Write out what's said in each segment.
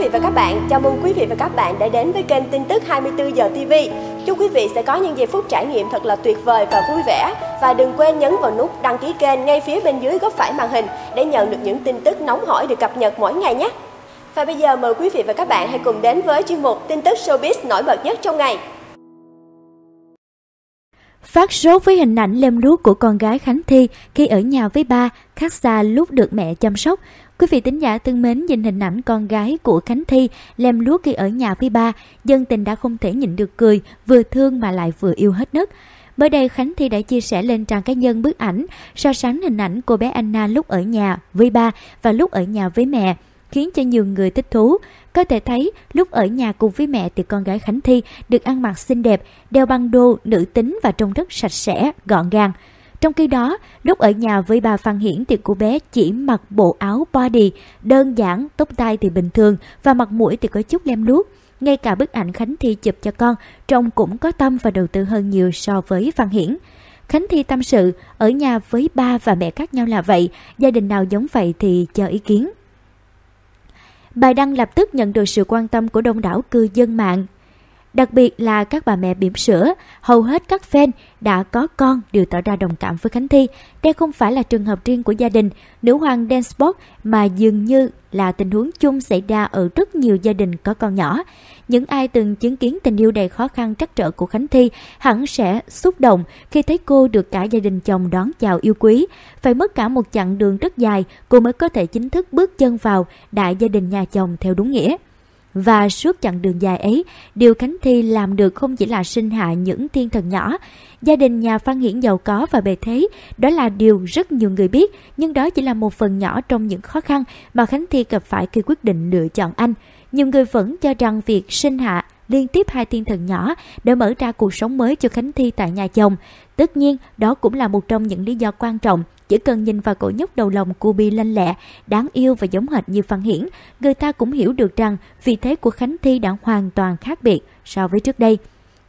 vị và các bạn, chào mừng quý vị và các bạn đã đến với kênh tin tức 24 giờ TV. Chúc quý vị sẽ có những giây phút trải nghiệm thật là tuyệt vời và vui vẻ và đừng quên nhấn vào nút đăng ký kênh ngay phía bên dưới góc phải màn hình để nhận được những tin tức nóng hổi được cập nhật mỗi ngày nhé. Và bây giờ mời quý vị và các bạn hãy cùng đến với chuyên mục tin tức showbiz nổi bật nhất trong ngày. Phát số với hình ảnh lem lút của con gái Khánh Thi khi ở nhà với ba, khác xa lúc được mẹ chăm sóc. Quý vị tính giả thân mến nhìn hình ảnh con gái của Khánh Thi lem lút khi ở nhà với ba, dân tình đã không thể nhịn được cười, vừa thương mà lại vừa yêu hết nấc. Mới đây Khánh Thi đã chia sẻ lên trang cá nhân bức ảnh so sánh hình ảnh cô bé Anna lúc ở nhà với ba và lúc ở nhà với mẹ khiến cho nhiều người thích thú. Có thể thấy, lúc ở nhà cùng với mẹ thì con gái Khánh Thi được ăn mặc xinh đẹp, đeo băng đô, nữ tính và trông rất sạch sẽ, gọn gàng. Trong khi đó, lúc ở nhà với bà Phan Hiển thì cô bé chỉ mặc bộ áo body, đơn giản, tóc tai thì bình thường và mặt mũi thì có chút lem luốc. Ngay cả bức ảnh Khánh Thi chụp cho con, trông cũng có tâm và đầu tư hơn nhiều so với Phan Hiển. Khánh Thi tâm sự, ở nhà với ba và mẹ khác nhau là vậy, gia đình nào giống vậy thì cho ý kiến. Bài đăng lập tức nhận được sự quan tâm của đông đảo cư dân mạng. Đặc biệt là các bà mẹ bỉm sữa, hầu hết các fan đã có con đều tỏ ra đồng cảm với Khánh Thi. Đây không phải là trường hợp riêng của gia đình, nữ hoàng dancebot mà dường như là tình huống chung xảy ra ở rất nhiều gia đình có con nhỏ. Những ai từng chứng kiến tình yêu đầy khó khăn trắc trở của Khánh Thi hẳn sẽ xúc động khi thấy cô được cả gia đình chồng đón chào yêu quý. Phải mất cả một chặng đường rất dài, cô mới có thể chính thức bước chân vào đại gia đình nhà chồng theo đúng nghĩa. Và suốt chặng đường dài ấy, điều Khánh Thi làm được không chỉ là sinh hạ những thiên thần nhỏ. Gia đình nhà Phan Hiển giàu có và bề thế, đó là điều rất nhiều người biết, nhưng đó chỉ là một phần nhỏ trong những khó khăn mà Khánh Thi gặp phải khi quyết định lựa chọn anh. Nhiều người vẫn cho rằng việc sinh hạ liên tiếp hai thiên thần nhỏ để mở ra cuộc sống mới cho Khánh Thi tại nhà chồng. Tất nhiên, đó cũng là một trong những lý do quan trọng. Chỉ cần nhìn vào cổ nhóc đầu lòng cô Bi lanh lẹ, đáng yêu và giống hệt như Phan Hiển, người ta cũng hiểu được rằng vị thế của Khánh Thi đã hoàn toàn khác biệt so với trước đây.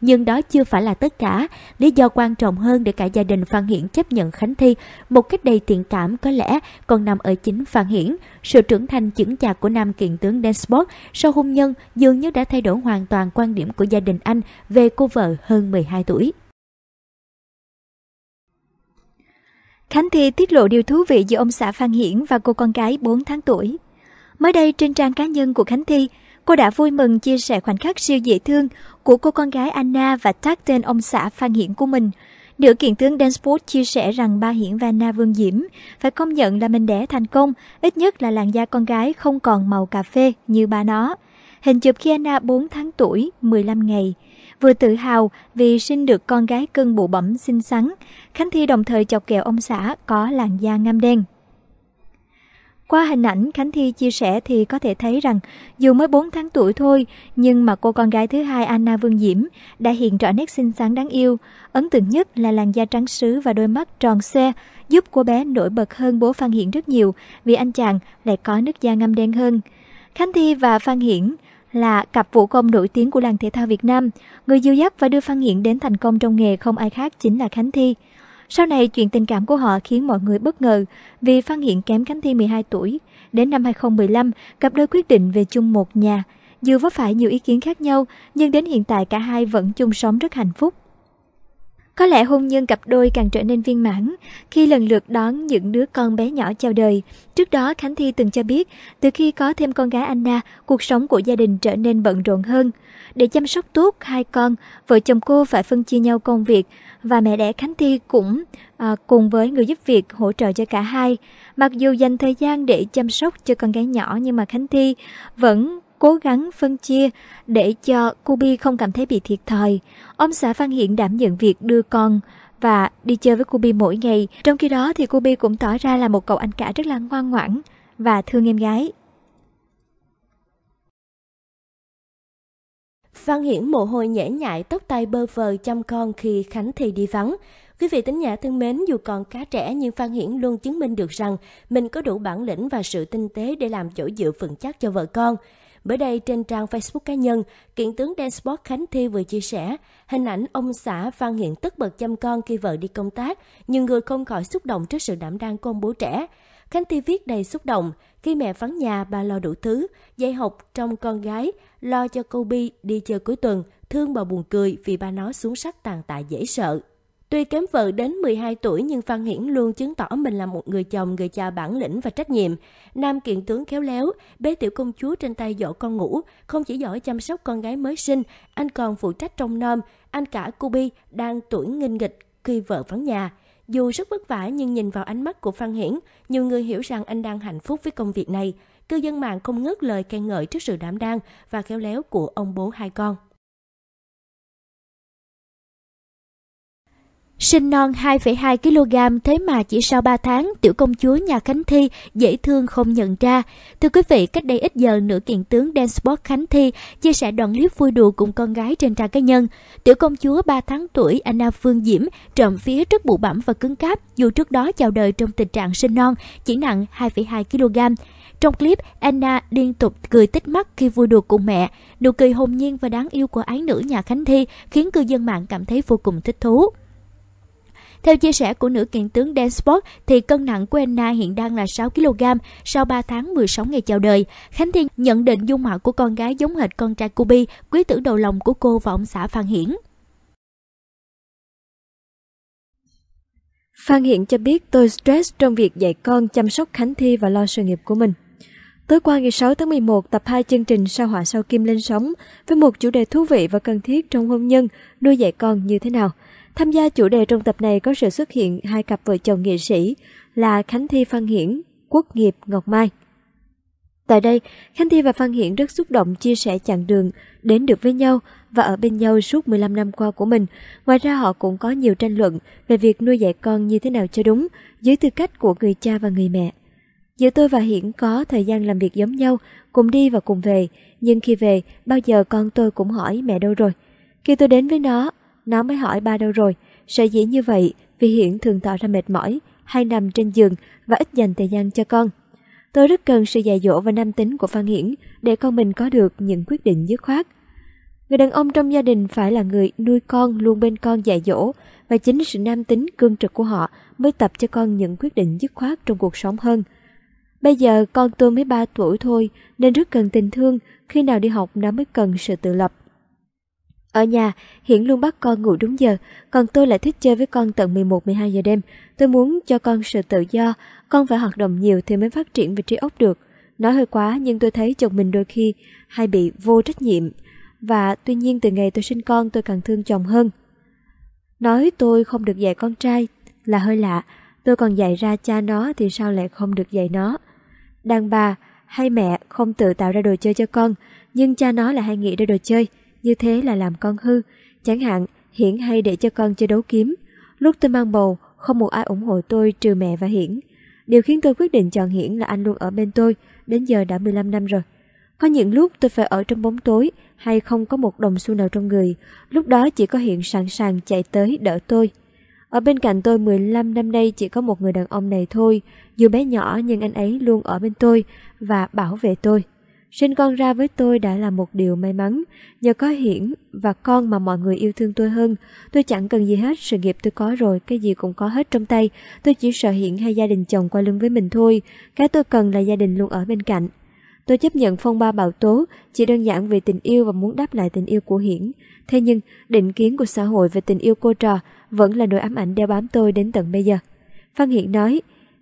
Nhưng đó chưa phải là tất cả, lý do quan trọng hơn để cả gia đình Phan Hiển chấp nhận Khánh Thi một cách đầy thiện cảm có lẽ còn nằm ở chính Phan Hiển. Sự trưởng thành chững chạc của nam kiện tướng Densbot sau hôn nhân dường như đã thay đổi hoàn toàn quan điểm của gia đình anh về cô vợ hơn 12 tuổi. Khánh Thi tiết lộ điều thú vị giữa ông xã Phan Hiển và cô con gái 4 tháng tuổi. Mới đây trên trang cá nhân của Khánh Thi, Cô đã vui mừng chia sẻ khoảnh khắc siêu dễ thương của cô con gái Anna và tag tên ông xã Phan Hiển của mình. Nữ kiện tướng Dansport chia sẻ rằng ba Hiển và Na Vương Diễm phải công nhận là mình đẻ thành công, ít nhất là làn da con gái không còn màu cà phê như ba nó. Hình chụp khi Anna 4 tháng tuổi, 15 ngày. Vừa tự hào vì sinh được con gái cưng bụ bẩm xinh xắn, Khánh Thi đồng thời chọc kẹo ông xã có làn da ngăm đen. Qua hình ảnh Khánh Thi chia sẻ thì có thể thấy rằng dù mới 4 tháng tuổi thôi nhưng mà cô con gái thứ hai Anna Vương Diễm đã hiện rõ nét xinh xắn đáng yêu. Ấn tượng nhất là làn da trắng sứ và đôi mắt tròn xe giúp cô bé nổi bật hơn bố Phan Hiển rất nhiều vì anh chàng lại có nước da ngăm đen hơn. Khánh Thi và Phan Hiển là cặp vũ công nổi tiếng của làng thể thao Việt Nam. Người dìu dắt và đưa Phan Hiển đến thành công trong nghề không ai khác chính là Khánh Thi. Sau này, chuyện tình cảm của họ khiến mọi người bất ngờ vì Phan Hiện kém Khánh Thi 12 tuổi. Đến năm 2015, cặp đôi quyết định về chung một nhà. Dù vấp phải nhiều ý kiến khác nhau, nhưng đến hiện tại cả hai vẫn chung sống rất hạnh phúc. Có lẽ hôn nhân cặp đôi càng trở nên viên mãn khi lần lượt đón những đứa con bé nhỏ chào đời. Trước đó, Khánh Thi từng cho biết, từ khi có thêm con gái Anna, cuộc sống của gia đình trở nên bận rộn hơn. Để chăm sóc tốt hai con, vợ chồng cô phải phân chia nhau công việc và mẹ đẻ Khánh Thi cũng à, cùng với người giúp việc hỗ trợ cho cả hai. Mặc dù dành thời gian để chăm sóc cho con gái nhỏ nhưng mà Khánh Thi vẫn cố gắng phân chia để cho Kubi không cảm thấy bị thiệt thòi. Ông xã Văn Hiển đảm nhận việc đưa con và đi chơi với Kubi mỗi ngày. Trong khi đó thì Kubi cũng tỏ ra là một cậu anh cả rất là ngoan ngoãn và thương em gái. Văn Hiển mồ hôi nhễ nhại tóc tay bơ vờ chăm con khi Khánh thì đi vắng. Quý vị tính nhã thân mến, dù còn cá trẻ nhưng Phan Hiển luôn chứng minh được rằng mình có đủ bản lĩnh và sự tinh tế để làm chỗ dựa vững chắc cho vợ con bữa đây trên trang Facebook cá nhân, kiện tướng Dan Dansport Khánh Thi vừa chia sẻ hình ảnh ông xã Phan Hiện tức bật chăm con khi vợ đi công tác, nhưng người không khỏi xúc động trước sự đảm đang của ông bố trẻ. Khánh Thi viết đầy xúc động, khi mẹ vắng nhà bà lo đủ thứ, dạy học trong con gái, lo cho cô Bi đi chơi cuối tuần, thương bà buồn cười vì bà nó xuống sắc tàn tạ dễ sợ. Tuy kém vợ đến 12 tuổi nhưng Phan Hiển luôn chứng tỏ mình là một người chồng, người cha bản lĩnh và trách nhiệm. Nam kiện tướng khéo léo, bế tiểu công chúa trên tay dỗ con ngủ, không chỉ giỏi chăm sóc con gái mới sinh, anh còn phụ trách trông nom, anh cả Kubi đang tuổi nghinh nghịch khi vợ vắng nhà. Dù rất vất vả nhưng nhìn vào ánh mắt của Phan Hiển, nhiều người hiểu rằng anh đang hạnh phúc với công việc này. Cư dân mạng không ngớt lời khen ngợi trước sự đảm đang và khéo léo của ông bố hai con. Sinh non 2,2 kg thế mà chỉ sau 3 tháng, tiểu công chúa nhà Khánh Thi dễ thương không nhận ra. Thưa quý vị, cách đây ít giờ nữ kiện tướng Danceport Khánh Thi chia sẻ đoạn clip vui đùa cùng con gái trên trang cá nhân. Tiểu công chúa 3 tháng tuổi Anna Phương Diễm trộm phía rất bụ bẩm và cứng cáp dù trước đó chào đời trong tình trạng sinh non, chỉ nặng 2,2 kg. Trong clip, Anna liên tục cười tích mắt khi vui đùa cùng mẹ. Nụ cười hồn nhiên và đáng yêu của ái nữ nhà Khánh Thi khiến cư dân mạng cảm thấy vô cùng thích thú. Theo chia sẻ của nữ kiện tướng Dan Sport thì cân nặng của Anna hiện đang là 6 kg sau 3 tháng 16 ngày chào đời. Khánh Thiên nhận định dung mạo của con gái giống hệt con trai Kubi, quý tử đầu lòng của cô và ông xã Phan Hiển. Phan Hiện cho biết tôi stress trong việc dạy con, chăm sóc Khánh Thi và lo sự nghiệp của mình. Tối qua ngày 6 tháng 11, tập 2 chương trình Sao họa Sao kim lên sóng với một chủ đề thú vị và cần thiết trong hôn nhân, nuôi dạy con như thế nào. Tham gia chủ đề trong tập này có sự xuất hiện hai cặp vợ chồng nghệ sĩ là Khánh Thi Phan Hiển, Quốc nghiệp Ngọc Mai. Tại đây, Khánh Thi và Phan Hiển rất xúc động chia sẻ chặng đường đến được với nhau và ở bên nhau suốt 15 năm qua của mình. Ngoài ra họ cũng có nhiều tranh luận về việc nuôi dạy con như thế nào cho đúng dưới tư cách của người cha và người mẹ. Giữa tôi và Hiển có thời gian làm việc giống nhau, cùng đi và cùng về, nhưng khi về, bao giờ con tôi cũng hỏi mẹ đâu rồi. Khi tôi đến với nó, nó mới hỏi ba đâu rồi. Sở dĩ như vậy vì Hiển thường tỏ ra mệt mỏi, hay nằm trên giường và ít dành thời gian cho con. Tôi rất cần sự dạy dỗ và nam tính của Phan Hiển để con mình có được những quyết định dứt khoát. Người đàn ông trong gia đình phải là người nuôi con luôn bên con dạy dỗ và chính sự nam tính cương trực của họ mới tập cho con những quyết định dứt khoát trong cuộc sống hơn. Bây giờ con tôi mới 3 tuổi thôi nên rất cần tình thương, khi nào đi học nó mới cần sự tự lập. Ở nhà, Hiển luôn bắt con ngủ đúng giờ, còn tôi lại thích chơi với con tận 11-12 giờ đêm. Tôi muốn cho con sự tự do, con phải hoạt động nhiều thì mới phát triển về trí óc được. Nói hơi quá nhưng tôi thấy chồng mình đôi khi hay bị vô trách nhiệm. Và tuy nhiên từ ngày tôi sinh con tôi càng thương chồng hơn. Nói tôi không được dạy con trai là hơi lạ, tôi còn dạy ra cha nó thì sao lại không được dạy nó. Đàn bà hay mẹ không tự tạo ra đồ chơi cho con, nhưng cha nó lại hay nghĩ ra đồ chơi – như thế là làm con hư. Chẳng hạn, Hiển hay để cho con chơi đấu kiếm. Lúc tôi mang bầu, không một ai ủng hộ tôi trừ mẹ và Hiển. Điều khiến tôi quyết định chọn Hiển là anh luôn ở bên tôi, đến giờ đã 15 năm rồi. Có những lúc tôi phải ở trong bóng tối hay không có một đồng xu nào trong người, lúc đó chỉ có Hiển sẵn sàng chạy tới đỡ tôi. Ở bên cạnh tôi 15 năm nay chỉ có một người đàn ông này thôi, dù bé nhỏ nhưng anh ấy luôn ở bên tôi và bảo vệ tôi. Sinh con ra với tôi đã là một điều may mắn. Nhờ có Hiển và con mà mọi người yêu thương tôi hơn. Tôi chẳng cần gì hết, sự nghiệp tôi có rồi, cái gì cũng có hết trong tay. Tôi chỉ sợ Hiển hay gia đình chồng qua lưng với mình thôi. Cái tôi cần là gia đình luôn ở bên cạnh. Tôi chấp nhận phong ba bạo tố chỉ đơn giản vì tình yêu và muốn đáp lại tình yêu của Hiển. Thế nhưng, định kiến của xã hội về tình yêu cô trò vẫn là nỗi ám ảnh đeo bám tôi đến tận bây giờ. Phan Hiển nói,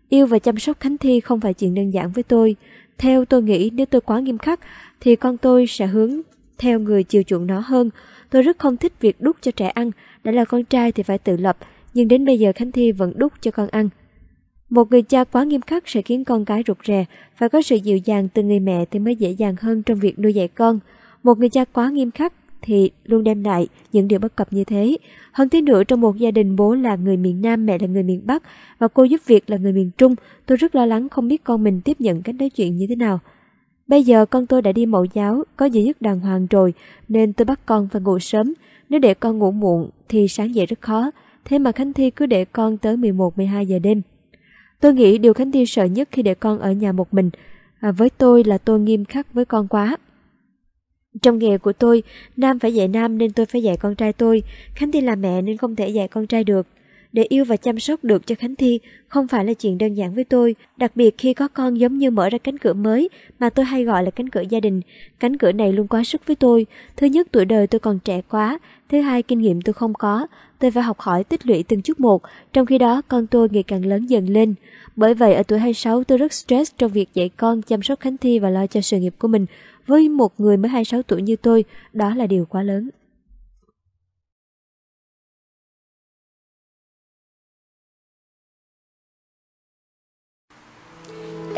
Yêu và chăm sóc Khánh Thi không phải chuyện đơn giản với tôi. Theo tôi nghĩ nếu tôi quá nghiêm khắc thì con tôi sẽ hướng theo người chiều chuộng nó hơn. Tôi rất không thích việc đút cho trẻ ăn, đã là con trai thì phải tự lập, nhưng đến bây giờ Khánh Thi vẫn đút cho con ăn. Một người cha quá nghiêm khắc sẽ khiến con cái rụt rè, phải có sự dịu dàng từ người mẹ thì mới dễ dàng hơn trong việc nuôi dạy con. Một người cha quá nghiêm khắc thì luôn đem lại những điều bất cập như thế. Hơn thế nữa trong một gia đình bố là người miền Nam, mẹ là người miền Bắc và cô giúp việc là người miền Trung, tôi rất lo lắng không biết con mình tiếp nhận cách nói chuyện như thế nào. Bây giờ con tôi đã đi mẫu giáo, có giờ giấc đàng hoàng rồi, nên tôi bắt con phải ngủ sớm. Nếu để con ngủ muộn thì sáng dậy rất khó, thế mà Khánh Thi cứ để con tới 11-12 giờ đêm. Tôi nghĩ điều Khánh Thi sợ nhất khi để con ở nhà một mình, à, với tôi là tôi nghiêm khắc với con quá. Trong nghề của tôi, nam phải dạy nam nên tôi phải dạy con trai tôi. Khánh Thi là mẹ nên không thể dạy con trai được. Để yêu và chăm sóc được cho Khánh Thi không phải là chuyện đơn giản với tôi, đặc biệt khi có con giống như mở ra cánh cửa mới mà tôi hay gọi là cánh cửa gia đình. Cánh cửa này luôn quá sức với tôi. Thứ nhất, tuổi đời tôi còn trẻ quá. Thứ hai, kinh nghiệm tôi không có tôi phải học hỏi tích lũy từng chút một, trong khi đó con tôi ngày càng lớn dần lên. Bởi vậy ở tuổi 26 tôi rất stress trong việc dạy con, chăm sóc Khánh Thi và lo cho sự nghiệp của mình. Với một người mới 26 tuổi như tôi, đó là điều quá lớn.